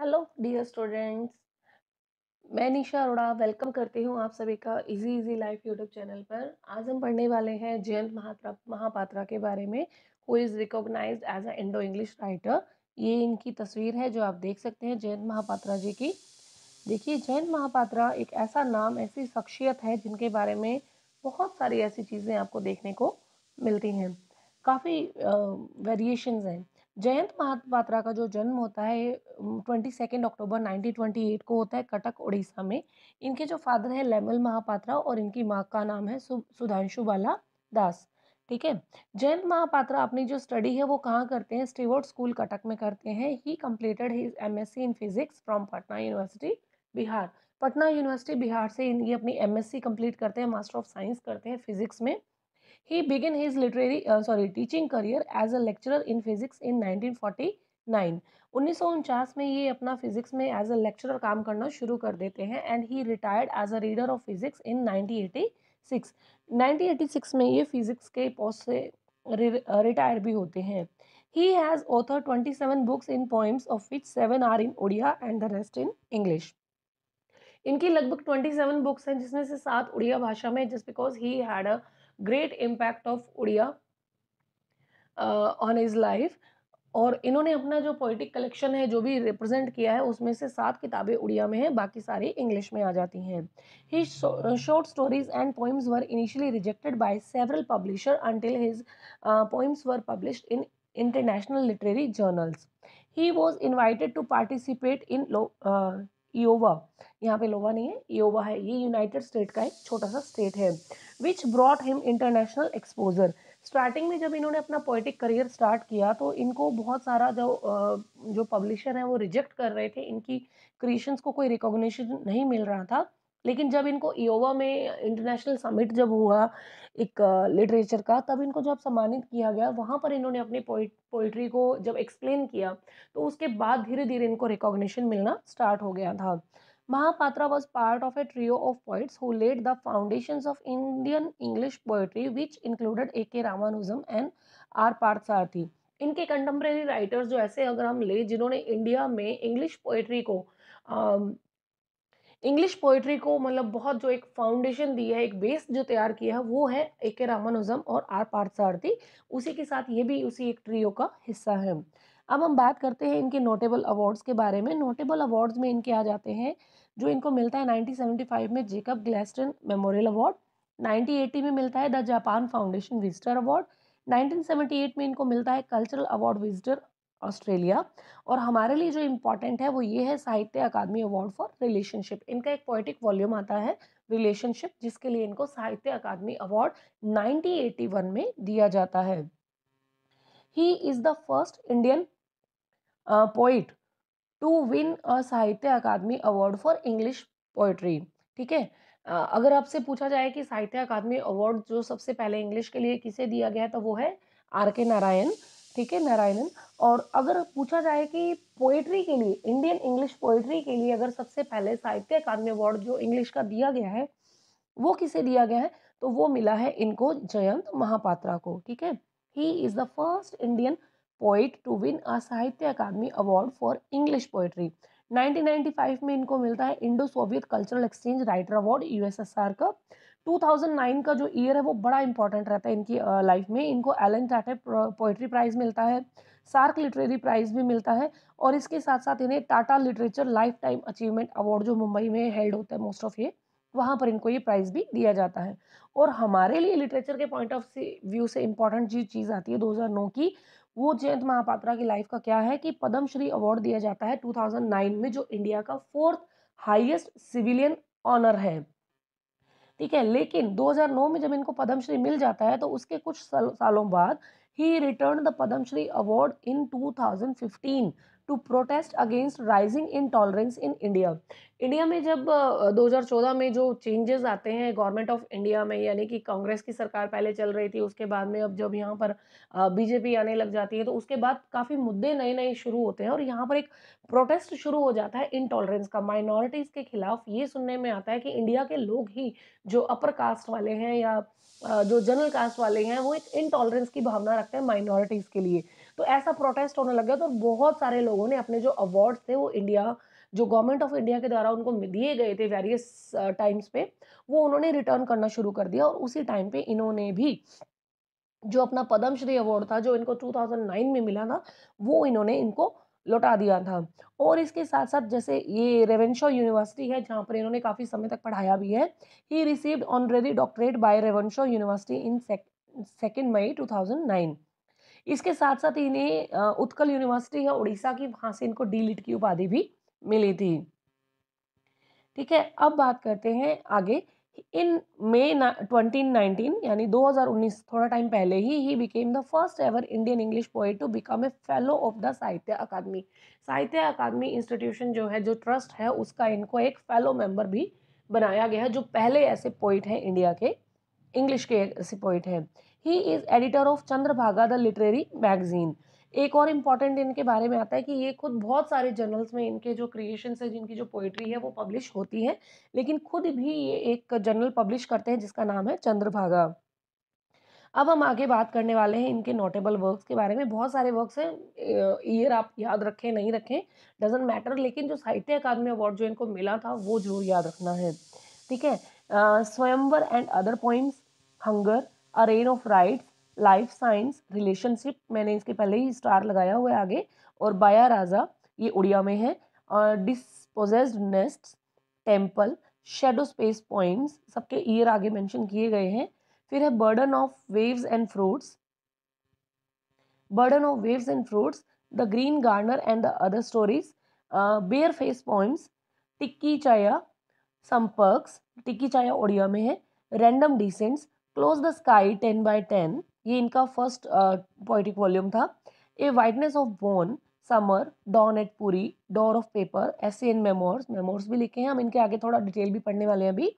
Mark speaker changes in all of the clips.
Speaker 1: Hello dear students मैं निशा Arora welcome करती हूँ आप सभी का easy easy life YouTube channel पर आज हम पढ़ने वाले हैं जयंत महात्रा महापात्रा के बारे में who is recognise as a Indo English writer ये इनकी तस्वीर है जो आप देख सकते हैं जयंत महापात्रा जी की देखिए जयंत महापात्रा एक ऐसा नाम ऐसी शख्सियत है जिनके बारे में बहुत सारी ऐसी चीज़ें आपको देखने को मिलती हैं काफ़ी वेरिएशंस हैं जयंत महापात्रा का जो जन्म होता है twenty second October nineteen twenty eight को होता है कटक उड़ीसा में इनके जो फादर है लेमल महापात्रा और इनकी माँ का नाम है सु, सुधांशु बाला दास ठीक है जयंत महापात्रा अपनी जो स्टडी है वो कहाँ करते हैं स्टीवर्ट स्कूल कटक में करते हैं he completed his M S C in physics from Patna university Bihar Patna university Bihar से ये अपनी एम एस सी कंप्लीट करते हैं मास्टर ऑफ साइंस करते हैं फिजिक्स में He began his literary uh, sorry teaching career as a lecturer in physics in 1949. 1949 में ये अपना फिजिक्स में एज अ लेक्चरर काम करना शुरू कर देते हैं and he retired as a reader of physics in 1986. 1986 में ये फिजिक्स के पोस्ट से रिटायर uh, भी होते हैं he has author 27 books in poems of which seven are in Odia and the rest in English इनकी लगभग 27 बुक्स हैं जिसमें से सात उड़िया भाषा में just because he had a great impact of Odia on his life और इन्होंने अपना जो पोइटिक कलेक्शन है जो भी रिप्रेजेंट किया है उसमें से सात किताबें उड़िया में हैं बाकी सारी इंग्लिश में आ जाती हैं he short stories and poems were initially rejected by several publisher until his poems were published in international literary journals he was invited to participate in Iowa यहाँ पे लोवा नहीं है योवा है ये यूनाइटेड स्टेट का एक छोटा सा स्टेट है which brought him international exposure starting में जब इन्होंने अपना पोइटिक करियर स्टार्ट किया तो इनको बहुत सारा जो जो पब्लिशर है वो रिजेक्ट कर रहे थे इनकी क्रिएशंस को कोई रिकॉग्निशन नहीं मिल रहा था लेकिन जब इनको ईओवा में इंटरनेशनल समिट जब हुआ एक लिटरेचर का तब इनको जब सम्मानित किया गया वहाँ पर इन्होंने अपने पोइट्री को जब एक्सप्लेन किया तो उसके बाद धीरे धीरे इनको रिकॉग्निशन मिलना स्टार्ट हो गया था Mahapatra was part of a trio of poets who led the foundation of Indian English poetry which included A K Ramanujan and are Parthasarathi इनके कंटेम्प्रेरी राइटर्स जो ऐसे अगर हम ले जिन्होंने इंडिया में इंग्लिश पोइट्री को इंग्लिश पोइट्री को मतलब बहुत जो एक फाउंडेशन दी है एक बेस जो तैयार किया है वो है ए के रामानुजम और आर पार्थसारथी उसी के साथ ये भी उसी एक ट्रियो का हिस्सा है अब हम बात करते हैं इनके नोटेबल अवार्ड्स के बारे में नोटेबल अवार्ड्स में इनके आ जाते हैं जो इनको मिलता है 1975 में जेकब ग्लेस्टन मेमोरियल अवार्ड 1980 में मिलता है the Japan foundation visitor award 1978 में इनको मिलता है कल्चरल अवार्ड विजिटर ऑस्ट्रेलिया और हमारे लिए जो इम्पोर्टेंट है वो ये है साहित्य अकादमी अवार्ड फॉर रिलेशनशिप इनका एक पोइटिक वॉल्यूम आता है रिलेशनशिप जिसके लिए इनको साहित्य अकादमी अवार्ड 1981 में दिया जाता है ही is the first Indian poet to win a Sahitya Akademi award for English poetry ठीक है अगर आपसे पूछा जाए कि साहित्य अकादमी अवार्ड जो सबसे पहले इंग्लिश के लिए किसे दिया गया तो वो है आर के नारायण ठीक है नारायणन और अगर पूछा जाए कि पोएट्री के लिए इंडियन इंग्लिश पोएट्री के लिए अगर सबसे पहले साहित्य अकादमी अवार्ड जो इंग्लिश का दिया गया है वो किसे दिया गया है तो वो मिला है इनको जयंत महापात्रा को ठीक है ही is the first Indian poet to win a Sahitya Akademi award for English poetry 1995 में इनको मिलता है Indo Soviet cultural exchange writer award USSR का 2009 का जो ईयर है वो बड़ा इंपॉर्टेंट रहता है इनकी लाइफ में इनको एलन टाटे पोइट्री प्राइज़ मिलता है सार्क लिटरेरी प्राइज़ भी मिलता है और इसके साथ साथ इन्हें Tata literature life time achievement award जो मुंबई में हेल्ड होता है मोस्ट ऑफ ये वहाँ पर इनको ये प्राइज़ भी दिया जाता है और हमारे लिए लिटरेचर के पॉइंट ऑफ व्यू से इम्पॉर्टेंट जो चीज़ आती है 2009 की वो जयंत महापात्रा की लाइफ का क्या है कि पद्मश्री अवार्ड दिया जाता है 2009 में जो इंडिया का फोर्थ हाईएस्ट सिविलियन ऑनर है ठीक है लेकिन 2009 में जब इनको पद्मश्री मिल जाता है तो उसके कुछ सालों बाद ही return the Padma Shri award in 2015 to protest against rising intolerance in India India में जब 2014 में जो चेंजेस आते हैं गवर्नमेंट ऑफ इंडिया में यानी कि कांग्रेस की सरकार पहले चल रही थी उसके बाद में अब जब यहाँ पर बीजेपी आने लग जाती है तो उसके बाद काफ़ी मुद्दे नए नए शुरू होते हैं और यहाँ पर एक प्रोटेस्ट शुरू हो जाता है इनटॉलरेंस का माइनॉरिटीज़ के खिलाफ ये सुनने में आता है कि इंडिया के लोग ही जो अपर कास्ट वाले हैं या जो जनरल कास्ट वाले हैं वो एक इनटॉलरेंस की भावना रखते हैं माइनॉरिटीज़ के लिए तो ऐसा प्रोटेस्ट होने लग गया तो बहुत सारे लोगों ने अपने जो अवार्ड्स थे वो इंडिया जो गवर्नमेंट ऑफ इंडिया के द्वारा उनको दिए गए थे वेरियस टाइम्स पे वो उन्होंने रिटर्न करना शुरू कर दिया और उसी टाइम पे इन्होंने भी जो अपना पद्मश्री अवार्ड था जो इनको 2009 में मिला था वो इन्होंने इनको लौटा दिया था और इसके साथ साथ जैसे ये रेवेंशो यूनिवर्सिटी है जहाँ पर इन्होंने काफ़ी समय तक पढ़ाया भी है he received honorary doctorate by Ravenshaw university in second May two इसके साथ साथ इन्हें उत्कल यूनिवर्सिटी है उड़ीसा की वहां से इनको डी लिट की उपाधि भी मिली थी ठीक है अब बात करते हैं आगे इन मे ट्वेंटी नाइनटीन यानी 2019 थोड़ा टाइम पहले he he became the first ever Indian English poet to become a fellow of the Sahitya Akademi साहित्य अकादमी इंस्टीट्यूशन जो है जो ट्रस्ट है उसका इनको एक फेलो मेंबर भी बनाया गया है जो पहले ऐसे पोइट हैं इंडिया के इंग्लिश के ऐसे पोइट हैं he is editor of Chandrabhaga the literary magazine एक और इम्पॉर्टेंट इनके बारे में आता है कि ये खुद बहुत सारे जर्नल्स में इनके जो क्रिएशन है जिनकी जो पोइट्री है वो पब्लिश होती है लेकिन खुद भी ये एक जर्नल पब्लिश करते हैं जिसका नाम है चंद्रभागा अब हम आगे बात करने वाले हैं इनके नोटेबल वर्क्स के बारे में बहुत सारे वर्क्स हैं ईयर आप याद रखें नहीं रखें डजेंट मैटर लेकिन जो साहित्य अकादमी अवार्ड जो इनको मिला था वो जरूर याद रखना है ठीक है Svayamvara and other poems hunger a rain of rites life science relationship मैंने इसके पहले ही स्टार लगाया हुआ है आगे और बाया राजा ये उड़िया में है dispossessed nest temple shadow space poems सबके ईयर आगे मेंशन किए गए हैं फिर है burden of waves and fruits burden of waves and fruits the green gardener and the other stories bare face poems टिक्की चाया संपर्क टिक्की चाया ओडिया में है random descents close the sky ten by ten ये इनका फर्स्ट पोइटिक वॉल्यूम था a whiteness of bone summer dawn at Puri door of paper ऐसे इन मेमोर्स मेमोर्स भी लिखे हैं हम इनके आगे थोड़ा डिटेल भी पढ़ने वाले हैं अभी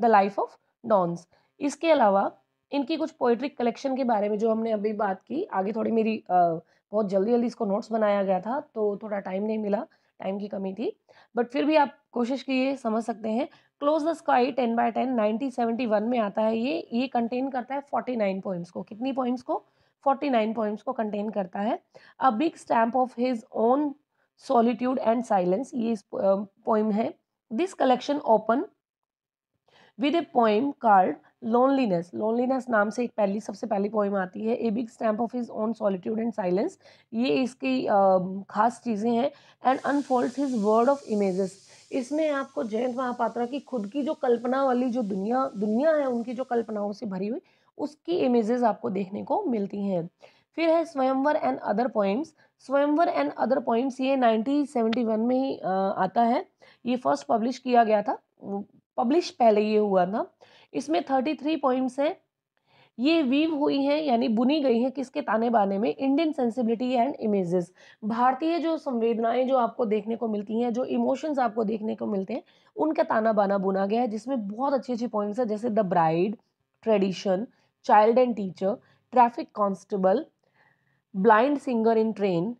Speaker 1: द लाइफ ऑफ डॉन्स इसके अलावा इनकी कुछ पोइट्रिक कलेक्शन के बारे में जो हमने अभी बात की आगे थोड़ी मेरी आ, बहुत जल्दी जल्दी इसको नोट्स बनाया गया था तो थोड़ा टाइम नहीं मिला टाइम की कमी थी बट फिर भी आप कोशिश कीजिए समझ सकते हैं close the sky ten by ten nineteen seventy one में आता है ये ये कंटेन करता है फोर्टी नाइन पॉइंट्स को कितनी पॉइंट्स को फोर्टी नाइन पॉइंट्स को कंटेन करता है a big stamp of his own solitude and silence ये इस पोइम है this collection open with a poem called loneliness loneliness नाम से एक पहली सबसे पहली पोइम आती है a big stamp of his own solitude and silence ये इसकी खास चीज़ें हैं and unfold his word of images इसमें आपको जयंत महापात्रा की खुद की जो कल्पना वाली जो दुनिया दुनिया है उनकी जो कल्पनाओं से भरी हुई उसकी इमेजेस आपको देखने को मिलती हैं फिर है Svayamvara and other poems Svayamvara and other poems ये 1971 में ही आता है ये फर्स्ट पब्लिश किया गया था पब्लिश पहले ये हुआ था इसमें थर्टी थ्री पॉइंट्स हैं ये वीव हुई हैं यानी बुनी गई हैं किसके ताने बाने में इंडियन सेंसिबिलिटी एंड इमेजेस भारतीय जो संवेदनाएं जो आपको देखने को मिलती हैं जो इमोशंस आपको देखने को मिलते हैं उनका ताना बाना बुना गया है जिसमें बहुत अच्छी अच्छी पॉइंट्स हैं जैसे the bride tradition child and teacher traffic constable blind singer in train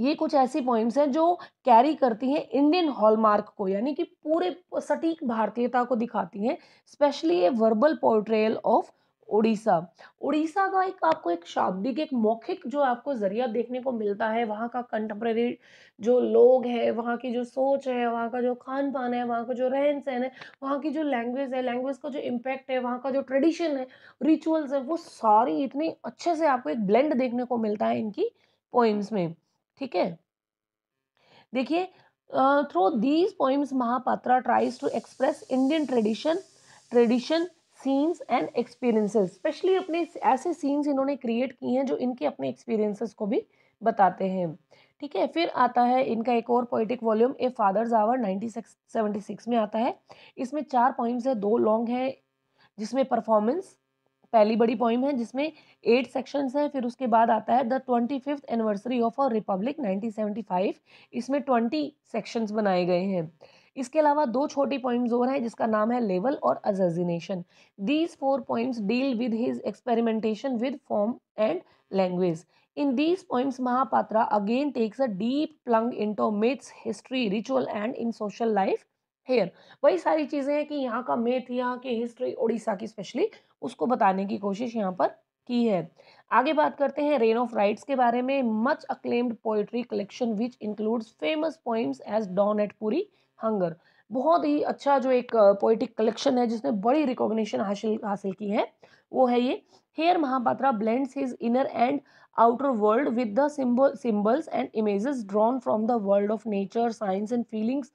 Speaker 1: ये कुछ ऐसी पॉइंट्स हैं जो कैरी करती हैं इंडियन हॉलमार्क को यानी कि पूरे सटीक भारतीयता को दिखाती हैं स्पेशली ये verbal portrayal of Orissa Orissa का एक आपको एक शाब्दिक एक मौखिक जो आपको जरिया देखने को मिलता है वहाँ का कंटेम्प्रेरी जो लोग हैं वहाँ की जो सोच है वहाँ का जो खान पान है वहाँ का जो रहन सहन है वहाँ की जो लैंग्वेज है लैंग्वेज का जो इम्पैक्ट है वहाँ का जो ट्रेडिशन है रिचुअल्स है वो सारी इतनी अच्छे से आपको एक ब्लेंड देखने को मिलता है इनकी पोइम्स में ठीक है देखिए through these poems Mahapatra tries to express Indian tradition tradition scenes and experiences specially अपने ऐसे सीन्स इन्होंने क्रिएट किए हैं जो इनके अपने एक्सपीरियंसेस को भी बताते हैं ठीक है फिर आता है इनका एक और poetic volume a father's hour nineteen seventy six में आता है इसमें चार पॉइंट्स है दो लॉन्ग है जिसमें परफॉर्मेंस पहली बड़ी पोइम है जिसमें एट सेक्शंस हैं फिर उसके बाद आता है the twenty fifth anniversary of our republic 1975 इसमें ट्वेंटी सेक्शंस बनाए गए हैं इसके अलावा दो छोटी पोइम्स और हैं जिसका नाम है लेवल और अजिनेशन these four poems deal with his experimentation with form and language In poems Mahapatra again takes a deep plunge into myths history ritual and in social life here वही सारी चीज़ें हैं कि यहाँ का मेथ यहाँ की हिस्ट्री उड़ीसा की स्पेशली उसको बताने की कोशिश यहाँ पर की है आगे बात करते हैं रेन ऑफ राइट्स के बारे में much acclaimed poetry collection which includes famous poems as dawn at Puri hunger बहुत ही अच्छा जो एक पोइटिक कलेक्शन है जिसने बड़ी रिकॉग्निशन हासिल हासिल की है वो है ये here Mahapatra blends his inner and outer world with the symbol symbols and images drawn from the world of nature science and feelings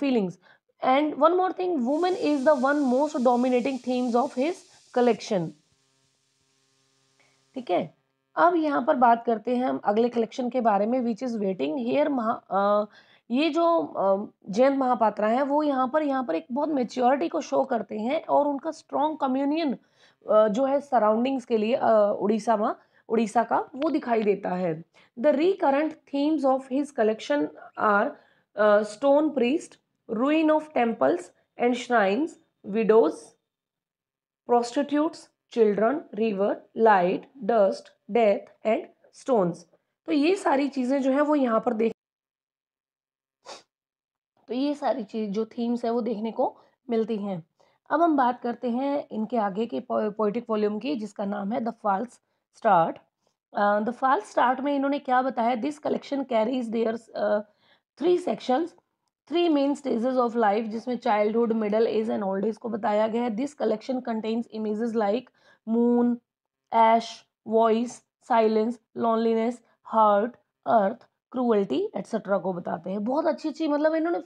Speaker 1: feelings and one more thing women is the one most dominating themes of his collection ठीक है अब यहाँ पर बात करते हैं हम अगले कलेक्शन के बारे में विच इज़ वेटिंग हेयर महा ये जो जयंत महापात्रा हैं वो यहाँ पर यहाँ पर एक बहुत मेच्योरिटी को शो करते हैं और उनका स्ट्रॉन्ग कम्युनियन जो है सराउंडिंग्स के लिए उड़ीसा में उड़ीसा का वो दिखाई देता है the recurrent themes of his collection are stone priest ruin of temples and shrines widows prostitutes children river light dust death and stones तो ये सारी चीज़ें जो है वो यहाँ पर देख तो ये सारी चीज़ जो थीम्स है वो देखने को मिलती हैं अब हम बात करते हैं इनके आगे के पोइटिक वॉल्यूम की जिसका नाम है the false start the false start में इन्होंने क्या बताया this collection carries their three sections three main stages of life जिसमें childhood middle age and old age को बताया गया है this collection contains images like moon ash voice silence loneliness heart earth cruelty etcetera को बताते हैं बहुत अच्छी अच्छी मतलब इन्होंने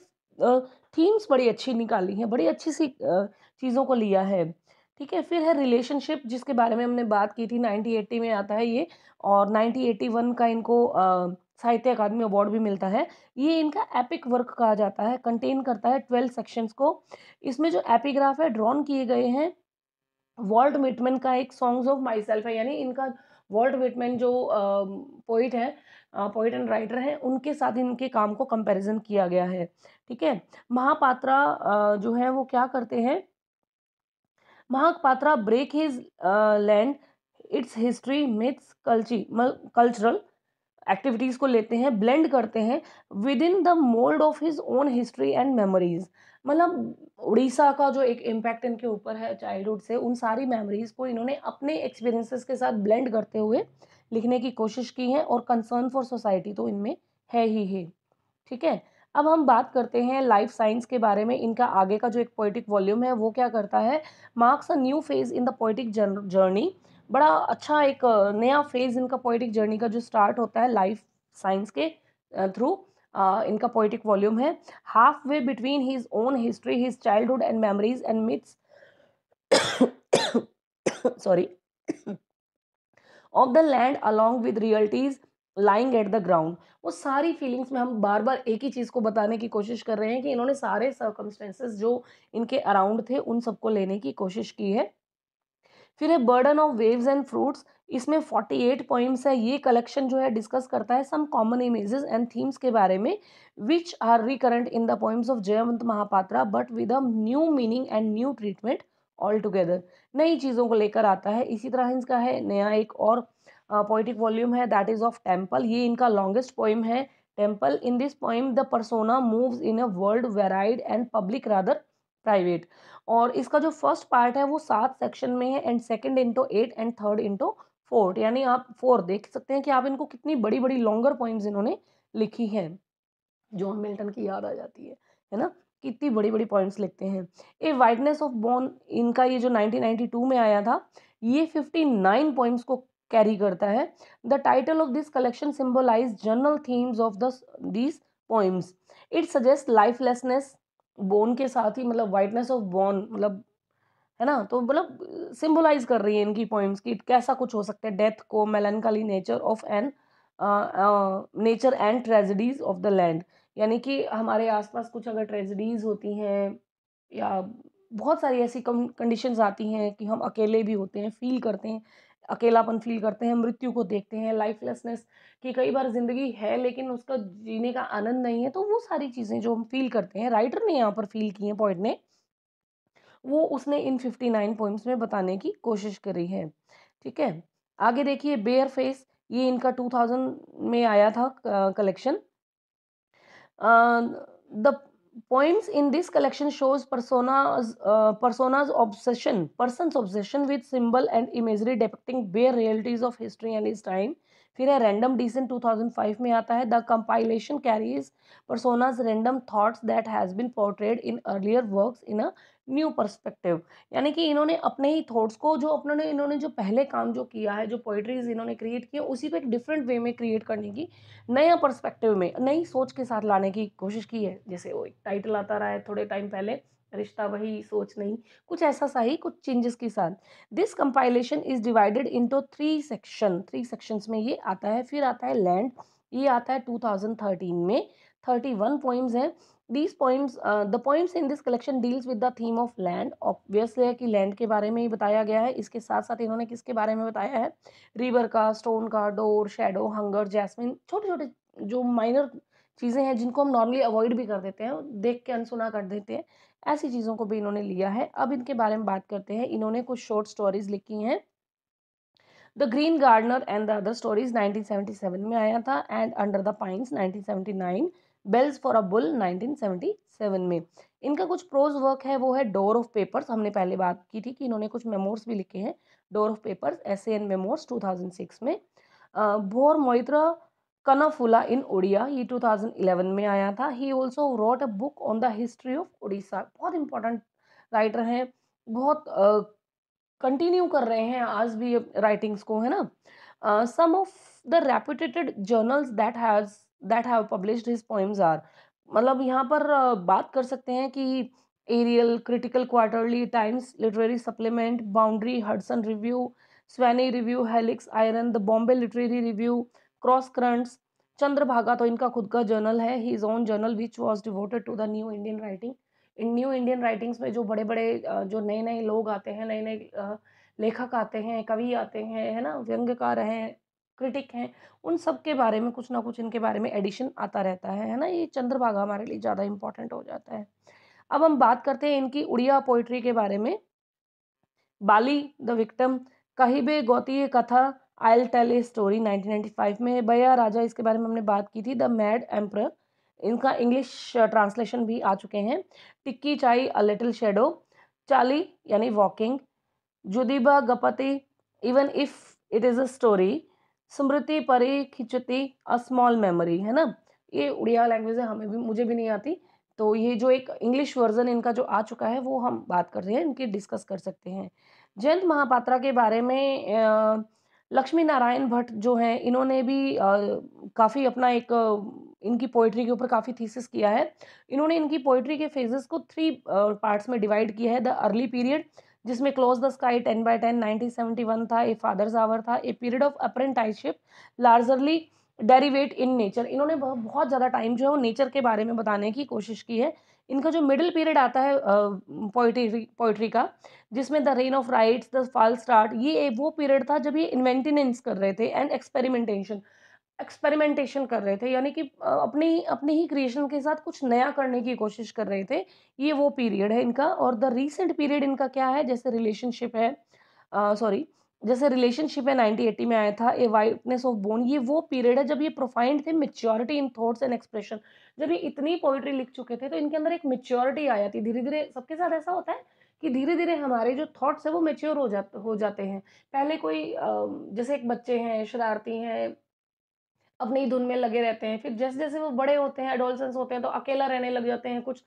Speaker 1: थीम्स बड़ी अच्छी निकाली हैं बड़ी अच्छी सी चीज़ों को लिया है ठीक है फिर है रिलेशनशिप जिसके बारे में हमने बात की थी नाइनटीन एट्टी में आता है ये और नाइनटीन एट्टी वन का इनको साहित्य अकादमी अवार्ड भी मिलता है ये इनका एपिक वर्क कहा जाता है कंटेन करता है ट्वेल्व सेक्शंस को इसमें जो एपिग्राफ है ड्रॉन किए गए हैं वॉल्ट मिटमैन का एक सॉन्ग्स ऑफ माई सेल्फ है यानी इनका वॉल्ट विटमैन जो पोइट है पोइट एंड राइटर हैं उनके साथ इनके काम को कंपैरिजन किया गया है ठीक है महापात्रा जो है वो क्या करते हैं Mahapatra break his land its history myths कल्ची कल्चरल एक्टिविटीज़ को लेते हैं ब्लेंड करते हैं with in the mould of his own history and memories मतलब उड़ीसा का जो एक इम्पैक्ट इनके ऊपर है चाइल्डहुड से उन सारी मेमोरीज़ को इन्होंने अपने एक्सपीरियंसेस के साथ ब्लेंड करते हुए लिखने की कोशिश की है और कंसर्न फॉर सोसाइटी तो इनमें है ही है ठीक है अब हम बात करते हैं लाइफ साइंस के बारे में इनका आगे का जो एक पोइटिक वॉल्यूम है वो क्या करता है marks a new phase in the poetic journey बड़ा अच्छा एक नया फेज़ इनका पोइटिक जर्नी का जो स्टार्ट होता है लाइफ साइंस के थ्रू इनका पोइटिक वॉल्यूम है half way between his own history his childhood and memories and myths sorry of the land along with realities lying at the ground वो सारी feelings में हम बार बार एक ही चीज़ को बताने की कोशिश कर रहे हैं कि इन्होंने सारे सर्कमस्टेंसेस जो इनके अराउंड थे उन सबको लेने की कोशिश की है फिर है burden of waves and fruits इसमें फोर्टी एट पॉइंट्स है ये कलेक्शन जो है डिस्कस करता है some common images and themes के बारे में which are recurrent in the points of Jayanta Mahapatra but with a new meaning and new treatment all together नई चीज़ों को लेकर आता है इसी तरह इनका है नया एक और पोइटिक वॉल्यूम है दैट इज़ ऑफ टेम्पल ये इनका लॉन्गेस्ट पोइम है temple in this poem the persona moves in a world varied and public rather private और इसका जो फर्स्ट पार्ट है वो सात सेक्शन में है and second into eight and third into fourth यानी आप फोर देख सकते हैं कि आप इनको कितनी बड़ी बड़ी लॉन्गर पॉइंट्स इन्होंने लिखी हैं जॉन मिल्टन की याद आ जाती है है ना कितनी बड़ी बड़ी पॉइंट्स लिखते हैं ए वाइटनेस ऑफ बोन इनका ये जो 1992 में आया था ये 59 पॉइंट्स को कैरी करता है the title of this collection symbolize general themes of these poems it suggest lifelessness bone के साथ ही मतलब वाइटनेस ऑफ बोन मतलब है ना तो मतलब सिंबलाइज कर रही है इनकी पॉइंट्स की कैसा कुछ हो सकता है डेथ को melancholy nature of an nature and tragedies of the land यानी कि हमारे आसपास कुछ अगर ट्रेजिडीज़ होती हैं या बहुत सारी ऐसी कंडीशंस आती हैं कि हम अकेले भी होते हैं फील करते हैं अकेलापन फील करते हैं मृत्यु को देखते हैं लाइफलेसनेस कि कई बार ज़िंदगी है लेकिन उसका जीने का आनंद नहीं है तो वो सारी चीज़ें जो हम फील करते हैं राइटर ने यहाँ पर फील की हैं पॉइंट ने वो उसने इन फिफ्टी नाइन पोइम्स में बताने की कोशिश करी है ठीक है आगे देखिए बेयर फेस ये इनका टू थाउजेंड में आया था collection the poems in this collection shows personas uh, personas obsession person's obsession with symbol and imagery depicting bare realities of history and his time फिर है रैंडम डिसन 2005 में आता है the compilation carries personas random thoughts that has been portrayed in earlier works in a new perspective यानी कि इन्होंने अपने ही thoughts को जो अपने इन्होंने जो पहले काम जो किया है जो पोइट्रीज इन्होंने क्रिएट किए उसी को एक डिफरेंट वे में क्रिएट करने की नया पर्सपेक्टिव में नई सोच के साथ लाने की कोशिश की है जैसे वो एक टाइटल आता रहा है थोड़े टाइम पहले रिश्ता वही सोच नहीं कुछ ऐसा सा ही कुछ चेंजेस के साथ this compilation is divided to three section three sections में ये आता है फिर आता है लैंड ये आता है 2013 में 31 पोइम्स हैं these points the points in this collection deals with the theme of land obviously है कि लैंड के बारे में ही बताया गया है इसके साथ साथ इन्होंने किसके बारे में बताया है रिवर का स्टोन का डोर शेडो हंगर जैसमिन छोटे छोटे जो माइनर चीज़ें हैं जिनको हम नॉर्मली अवॉइड भी कर देते हैं देख के अनसुना कर देते हैं ऐसी चीज़ों को भी इन्होंने लिया है अब इनके बारे में बात करते हैं इन्होंने कुछ शॉर्ट स्टोरीज लिखी हैं the green gardener and the other stories 1977 में आया था and under the pines 1979 bells for a bull 1977 में इनका कुछ प्रोज वर्क है वो है डोर ऑफ पेपर्स हमने पहले बात की थी कि इन्होंने कुछ मेमोर्स भी लिखे हैं door of papers essay and memoirs six में भोर मोइत्रा कनाफुला इन उड़िया ये 2011 में आया था he also wrote a book on the history of Orissa बहुत इंपॉर्टेंट राइटर हैं बहुत कंटिन्यू uh, कर रहे हैं आज भी राइटिंग्स को है ना some of the reputed journals that has that have published his poems are मतलब यहाँ पर बात कर सकते हैं कि Ariel Critical Quarterly Times Literary Supplement Boundary Hudson Review Sewanee Review Helix Iron the Bombay Literary Review Cross Currents Chandrabhaga तो इनका खुद का जर्नल है ही his own journal which was devoted to the new Indian writing in new Indian writings में जो बड़े बड़े जो नए नए लोग आते हैं नए नए लेखक आते हैं कवि आते हैं है ना व्यंग्यकार हैं क्रिटिक हैं उन सब के बारे में कुछ ना कुछ इनके बारे में एडिशन आता रहता है है ना ये चंद्रभागा हमारे लिए ज़्यादा इंपॉर्टेंट हो जाता है अब हम बात करते हैं इनकी उड़िया पोइट्री के बारे में बाली द विक्टम बे गौतीय कथा आई टेल ए स्टोरी 1995 में बया राजा इसके बारे में हमने बात की थी द मैड एम्पर इनका इंग्लिश ट्रांसलेशन भी आ चुके हैं टिक्की चाई अ लिटिल शेडो चाली यानी वॉकिंग जुदीबा गपति even if it is a story स्मृति परी खिचती अ स्मॉल मेमोरी है ना ये उड़िया लैंग्वेज है हमें भी मुझे भी नहीं आती तो ये जो एक इंग्लिश वर्जन इनका जो आ चुका है वो हम बात कर रहे हैं इनकी डिस्कस कर सकते हैं जयंत महापात्रा के बारे में लक्ष्मी नारायण भट्ट जो हैं इन्होंने भी काफ़ी अपना एक इनकी पोइट्री के ऊपर काफ़ी थीसिस किया है इन्होंने इनकी पोइट्री के फेजेस को थ्री पार्ट्स में डिवाइड किया है द अर्ली पीरियड जिसमें close the sky ten by ten nineteen seventy one था ए फादर्स आवर था a period of apprenticeship largely derivative in nature इन्होंने बहुत ज़्यादा टाइम जो है वो नेचर के बारे में बताने की कोशिश की है इनका जो मिडिल पीरियड आता है पोइट्री पोइट्री का जिसमें the rain of rites the false start ये वो पीरियड था जब ये इन्वेंटिनेंस कर रहे थे एंड एक्सपेरिमेंटेशन एक्सपेरिमेंटेशन कर रहे थे यानी कि अपनी अपने ही क्रिएशन के साथ कुछ नया करने की कोशिश कर रहे थे ये वो पीरियड है इनका और द रीसेंट पीरियड इनका क्या है जैसे रिलेशनशिप है सॉरी जैसे रिलेशनशिप है नाइनटीन एटी में आया था ए वाइटनेस ऑफ बोन ये वो पीरियड है जब ये प्रोफाइंड थे maturity in thoughts and expression जब ये इतनी पोइट्री लिख चुके थे तो इनके अंदर एक मेच्योरिटी आ जाती धीरे धीरे सबके साथ ऐसा होता है कि धीरे धीरे हमारे जो थॉट्स है वो मेच्योर हो जाते हो जाते हैं पहले कोई जैसे एक बच्चे हैं शरारती हैं अपनी धुन में लगे रहते हैं फिर जैसे जैसे वो बड़े होते हैं एडोलसेंस होते हैं तो अकेला रहने लग जाते हैं कुछ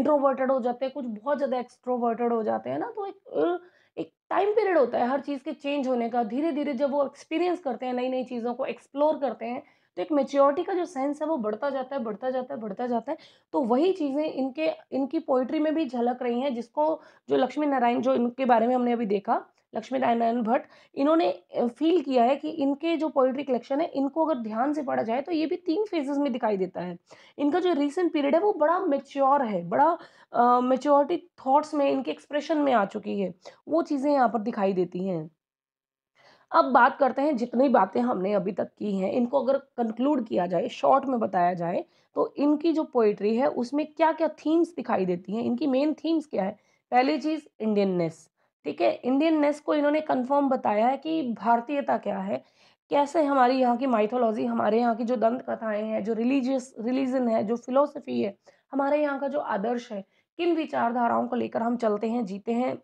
Speaker 1: इंट्रोवर्टेड हो जाते हैं कुछ बहुत ज़्यादा एक्सट्रोवर्टेड हो जाते हैं ना तो एक एक टाइम पीरियड होता है हर चीज़ के चेंज होने का धीरे धीरे जब वो एक्सपीरियंस करते हैं नई नई चीज़ों को एक्सप्लोर करते हैं तो एक मेच्योरिटी का जो सेंस है वो बढ़ता जाता है बढ़ता जाता है बढ़ता जाता है तो वही चीज़ें इनके इनकी पोइट्री में भी झलक रही हैं जिसको जो लक्ष्मी नारायण जो इनके बारे में हमने अभी देखा लक्ष्मी नारायण भट्ट इन्होंने फील किया है कि इनके जो पोइट्री कलेक्शन है इनको अगर ध्यान से पढ़ा जाए तो ये भी तीन फेजेस में दिखाई देता है इनका जो रिसेंट पीरियड है वो बड़ा मेच्योर है बड़ा मेच्योरिटी थाट्स में इनके एक्सप्रेशन में आ चुकी है वो चीज़ें यहाँ पर दिखाई देती हैं अब बात करते हैं जितनी बातें हमने अभी तक की हैं इनको अगर कंक्लूड किया जाए शॉर्ट में बताया जाए तो इनकी जो पोइट्री है उसमें क्या क्या थीम्स दिखाई देती हैं इनकी मेन थीम्स क्या है पहली चीज़ इंडियननेस ठीक है इंडियननेस को इन्होंने कंफर्म बताया है कि भारतीयता क्या है कैसे हमारी यहाँ की माइथोलॉजी हमारे यहाँ की जो दंत कथाएँ हैं जो रिलीजियस रिलीजन है जो फिलोसफी है हमारे यहाँ का जो आदर्श है किन विचारधाराओं को लेकर हम चलते हैं जीते हैं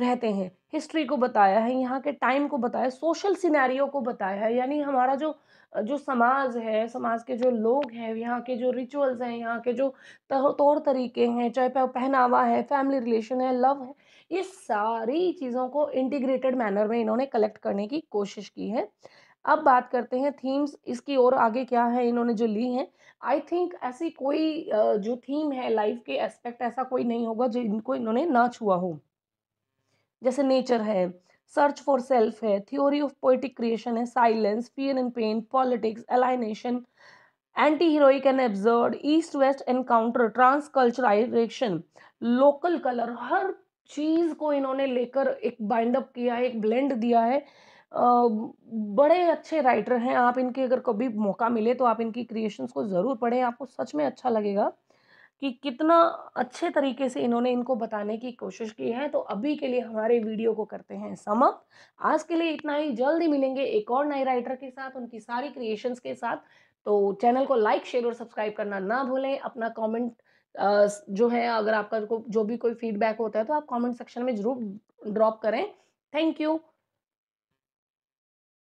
Speaker 1: रहते हैं हिस्ट्री को बताया है यहाँ के टाइम को बताया सोशल सिनेरियो को बताया है यानी हमारा जो जो समाज है समाज के जो लोग हैं यहाँ के जो रिचुअल्स हैं यहाँ के जो तौर तरीके हैं चाहे पहनावा है फैमिली रिलेशन है लव है इस सारी चीज़ों को इंटीग्रेटेड मैनर में इन्होंने कलेक्ट करने की कोशिश की है अब बात करते हैं थीम्स इसकी और आगे क्या है इन्होंने जो ली हैं आई थिंक ऐसी कोई जो थीम है लाइफ के एस्पेक्ट ऐसा कोई नहीं होगा जो इनको इन्होंने ना छुआ हो जैसे नेचर है सर्च फॉर सेल्फ है थ्योरी ऑफ पोइटिक क्रिएशन है silence fear and pain politics alienation anti heroic and absurd east west encounter trans local colour हर चीज़ को इन्होंने लेकर एक बाइंड अप किया है एक ब्लेंड दिया है बड़े अच्छे राइटर हैं आप इनके अगर कभी मौका मिले तो आप इनकी क्रिएशंस को ज़रूर पढ़ें आपको सच में अच्छा लगेगा कि कितना अच्छे तरीके से इन्होंने इनको बताने की कोशिश की है तो अभी के लिए हमारे वीडियो को करते हैं समअप आज के लिए इतना ही जल्दी मिलेंगे एक और नए राइटर के साथ उनकी सारी क्रिएशंस के साथ तो चैनल को लाइक शेयर और सब्सक्राइब करना ना भूलें अपना कमेंट जो है अगर आपका जो भी कोई फीडबैक होता है तो आप कमेंट सेक्शन में ज़रूर ड्रॉप करें थैंक यू